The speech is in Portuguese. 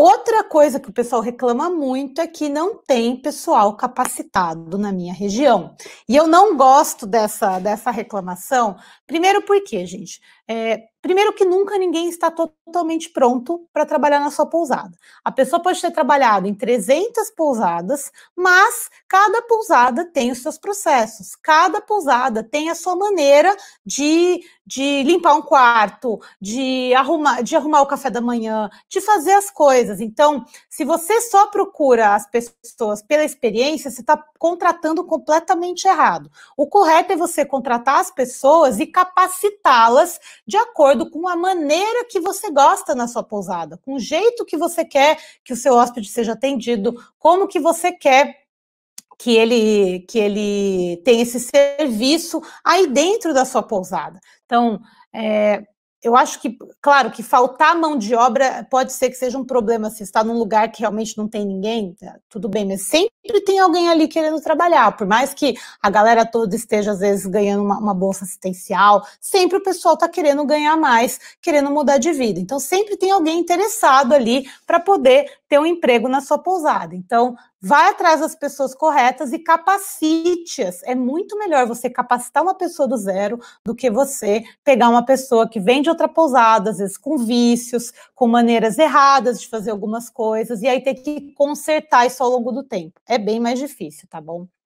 Outra coisa que o pessoal reclama muito é que não tem pessoal capacitado na minha região. E eu não gosto dessa, dessa reclamação. Primeiro, porque, gente, é, Primeiro que nunca ninguém está totalmente pronto para trabalhar na sua pousada. A pessoa pode ter trabalhado em 300 pousadas, mas cada pousada tem os seus processos, cada pousada tem a sua maneira de, de limpar um quarto, de arrumar, de arrumar o café da manhã, de fazer as coisas. Então, se você só procura as pessoas pela experiência, você está contratando completamente errado. O correto é você contratar as pessoas e capacitá-las de acordo acordo com a maneira que você gosta na sua pousada, com o jeito que você quer que o seu hóspede seja atendido, como que você quer que ele que ele tenha esse serviço aí dentro da sua pousada. Então, é, eu acho que, claro, que faltar mão de obra pode ser que seja um problema se está num lugar que realmente não tem ninguém, tá, tudo bem, mas sempre tem alguém ali querendo trabalhar, por mais que a galera toda esteja às vezes ganhando uma, uma bolsa assistencial, sempre o pessoal está querendo ganhar mais, querendo mudar de vida. Então sempre tem alguém interessado ali para poder ter um emprego na sua pousada. Então, vai atrás das pessoas corretas e capacite-as. É muito melhor você capacitar uma pessoa do zero do que você pegar uma pessoa que vem de outra pousada, às vezes com vícios, com maneiras erradas de fazer algumas coisas, e aí ter que consertar isso ao longo do tempo. É bem mais difícil, tá bom?